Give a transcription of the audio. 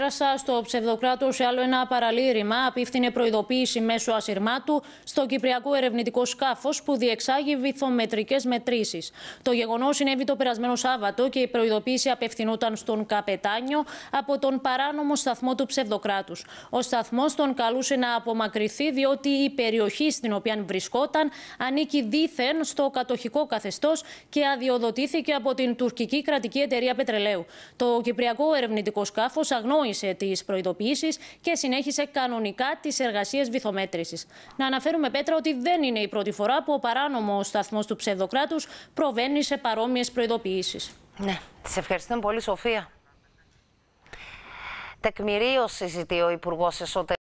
Πέρασα στο ψευδοκράτο σε άλλο ένα παραλήρημα. Απίφθινε προειδοποίηση μέσω ασυρμάτου στο κυπριακό ερευνητικό σκάφος που διεξάγει βυθομετρικές μετρήσεις. Το γεγονός συνέβη το περασμένο Σάββατο και η προειδοποίηση απευθυνόταν στον Καπετάνιο από τον παράνομο σταθμό του ψευδοκράτους. Ο σταθμός τον καλούσε να απομακρυνθεί διότι η περιοχή στην οποία βρισκόταν ανήκει δήθεν στο κατοχικό καθεστώς και αδειοδοτήθηκε από την τουρκική κρατική εταιρεία πετρελαίου. Το κυπριακό ερευνητικό σκάφος αγνώ κατανόησε τις προειδοποιήσεις και συνέχισε κανονικά τις εργασίες βυθομέτρησης. Να αναφέρουμε, Πέτρα, ότι δεν είναι η πρώτη φορά που ο παράνομος σταθμός του ψευδοκράτους προβαίνει σε παρόμοιες προειδοποιήσεις. Ναι, τη ευχαριστούμε πολύ, Σοφία. Τεκμηρίωση ο Υπουργός Εσωτερικών.